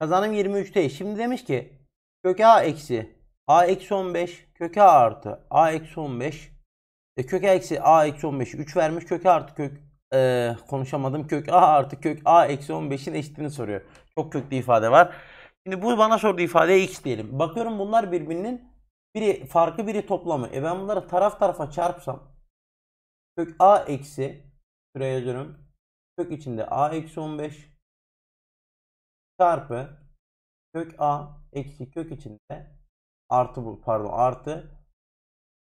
Kazanım 23 23'te. Şimdi demiş ki kök a eksi a eksi 15 kök a artı a eksi 15 e, kök a eksi a eksi 15 3 vermiş kök a artı kök e, konuşamadım kök a artı kök a eksi 15'in eşitliğini soruyor. Çok köklü ifade var. Şimdi bu bana sorduğu ifadeye x diyelim. Bakıyorum bunlar birbirinin biri farkı biri toplamı. E ben bunları taraf tarafa çarpsam kök a eksi şuraya yazıyorum. Kök içinde a eksi 15 çarpı kök a eksi kök içinde artı bu pardon artı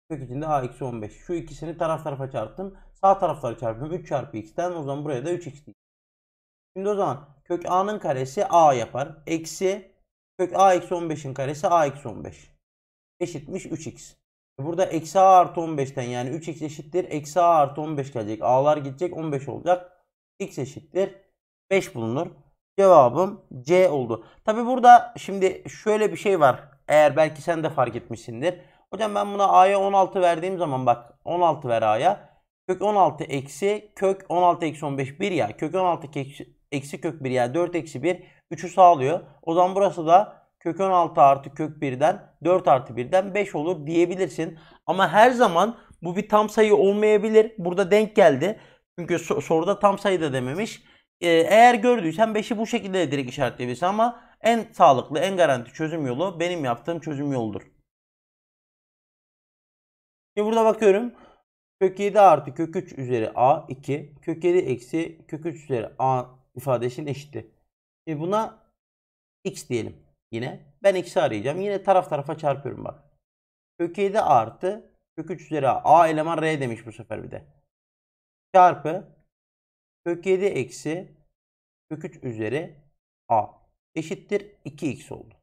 kök içinde a eksi 15. Şu ikisini taraf tarafa çarptım. Sağ tarafları çarpıyorum. 3 çarpı x'ten o zaman buraya da 3x diyeceğim. Şimdi o zaman kök a'nın karesi a yapar. Eksi kök a eksi 15'in karesi a eksi 15. Eşitmiş 3x. Burada eksi a artı 15'ten yani 3x eşittir. Eksi a artı 15 gelecek. A'lar gidecek 15 olacak. x eşittir. 5 bulunur. Cevabım C oldu. Tabi burada şimdi şöyle bir şey var. Eğer belki sen de fark etmişsindir. Hocam ben buna A'ya 16 verdiğim zaman bak 16 ver A'ya. Kök 16 eksi kök 16 eksi 15 1 ya. Kök 16 eksi, kök 1 yani 4 eksi 1 3'ü sağlıyor. O zaman burası da kök 16 artı kök 1'den 4 artı 1'den 5 olur diyebilirsin. Ama her zaman bu bir tam sayı olmayabilir. Burada denk geldi. Çünkü soruda tam sayı da dememiş. Ee, eğer gördüysen 5'i bu şekilde direkt işaretleyebilirsin ama en sağlıklı, en garanti çözüm yolu benim yaptığım çözüm yoludur. Şimdi burada bakıyorum. Kök 7 artı kök 3 üzeri a 2. Kök 7 eksi kök 3 üzeri a ifadesinin eşitti. Şimdi buna x diyelim yine. Ben x'i arayacağım. Yine taraf tarafa çarpıyorum bak. Kök 7 artı kök 3 üzeri a. a eleman r demiş bu sefer bir de. Çarpı kök 7 eksi kök 3 üzeri a eşittir 2x oldu.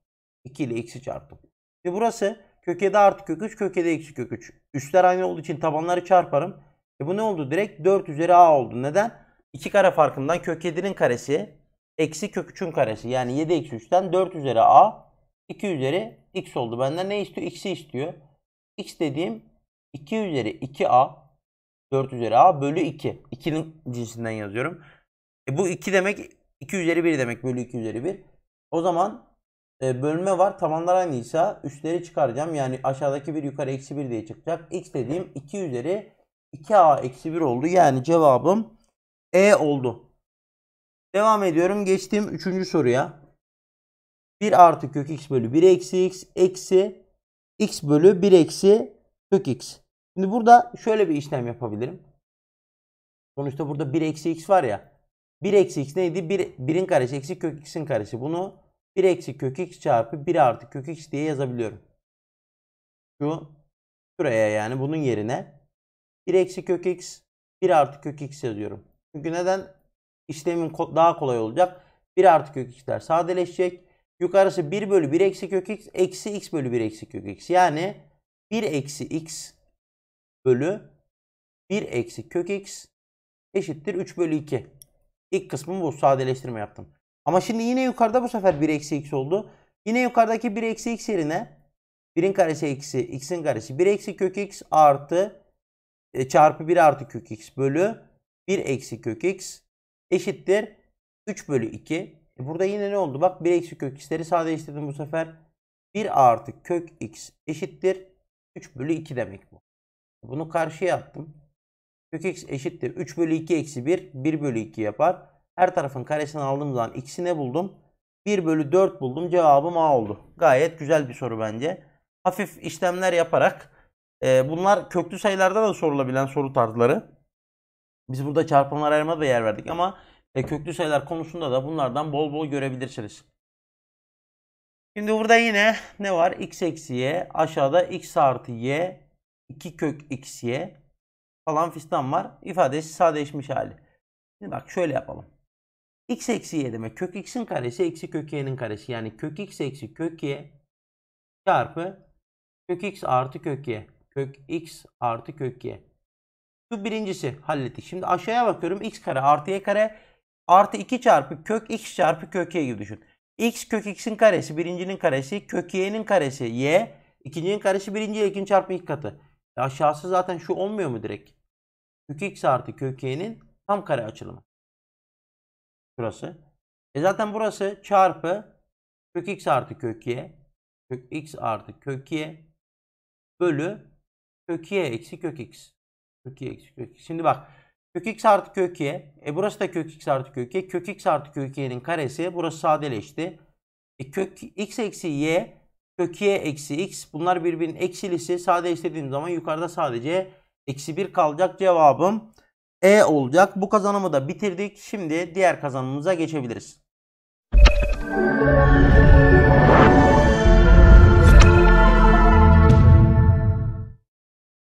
2 ile x'i çarptım. Ve burası kök 7 artı kök 3 kök 7 eksi kök 3. Üstler aynı olduğu için tabanları çarparım. E bu ne oldu? Direkt 4 üzeri a oldu. Neden? 2 kare farkından kök 7'nin karesi eksi kök 3'ün karesi. Yani 7 eksi 3'ten 4 üzeri a 2 üzeri x oldu. Benden ne istiyor? x'i istiyor. x dediğim 2 üzeri 2a 4 üzeri a bölü 2. 2'nin cinsinden yazıyorum. E bu 2 demek 2 üzeri 1 demek bölü 2 üzeri 1. O zaman e, bölme var. Tabanlar aynıysa üstleri çıkaracağım. Yani aşağıdaki bir yukarı eksi 1 diye çıkacak. X dediğim 2 üzeri 2a eksi 1 oldu. Yani cevabım E oldu. Devam ediyorum. Geçtiğim 3. soruya. 1 artı kök x bölü 1 eksi x eksi x bölü 1 eksi kök x. Şimdi burada şöyle bir işlem yapabilirim. Sonuçta burada 1 eksi x var ya. 1 eksi x neydi? 1, 1'in karesi eksi kök x'in karesi. Bunu 1 eksi kök x çarpı 1 artı kök x diye yazabiliyorum. Şu şuraya yani bunun yerine 1 eksi kök x 1 artı kök x yazıyorum. Çünkü neden? İşlemin daha kolay olacak. 1 artı kök x'ler sadeleşecek. Yukarısı 1 bölü 1 eksi kök x eksi x bölü 1 eksi kök x. Yani 1 eksi x bölü 1 eksi kök x eşittir 3 bölü 2. İlk kısmı bu. Sadeleştirme yaptım. Ama şimdi yine yukarıda bu sefer 1 eksi x oldu. Yine yukarıdaki 1 eksi x yerine 1'in karesi eksi x'in karesi 1 eksi kök x artı e, çarpı 1 artı kök x bölü 1 eksi kök x eşittir 3 bölü 2. E burada yine ne oldu? Bak 1 eksi kök x'leri sadeleştirdim bu sefer. 1 artı kök x eşittir 3 bölü 2 demek bu. Bunu karşıya attım. Kök x eşittir. 3 bölü 2 eksi 1. 1 bölü 2 yapar. Her tarafın karesini aldığım zaman x'i ne buldum? 1 bölü 4 buldum. Cevabım A oldu. Gayet güzel bir soru bence. Hafif işlemler yaparak e, bunlar köklü sayılarda da sorulabilen soru tarzları. Biz burada çarpımlar ayırma da yer verdik ama e, köklü sayılar konusunda da bunlardan bol bol görebilirsiniz. Şimdi burada yine ne var? x eksi y aşağıda x artı y 2 kök x'ye falan fistan var. İfadesi sadeleşmiş hali. Şimdi bak şöyle yapalım. x eksi y demek kök x'in karesi eksi kök y'nin karesi. Yani kök x eksi kök y çarpı kök x artı kök y. Kök x artı kök y. Şu birincisi hallettik. Şimdi aşağıya bakıyorum. x kare artı y kare artı 2 çarpı kök x çarpı kök y gibi düşün. x kök x'in karesi birincinin karesi kök y'nin karesi y. ikincinin karesi birinciye ikinci çarpı iki katı. E aşağısı zaten şu olmuyor mu direkt? Kök x artı kök y'nin tam kare açılımı. Şurası. E zaten burası çarpı kök x artı kök y. Kök x artı kök y bölü kök y eksi kök x. Kök y eksi kök x. Şimdi bak kök x artı kök y. E burası da kök x artı kök y. Kök x artı kök y'nin karesi. Burası sadeleşti. E kök x eksi y kök y eksi x. Bunlar birbirinin eksilisi. Sadeleştirdiğim zaman yukarıda sadece eksi 1 kalacak cevabım E olacak. Bu kazanımı da bitirdik. Şimdi diğer kazanımıza geçebiliriz.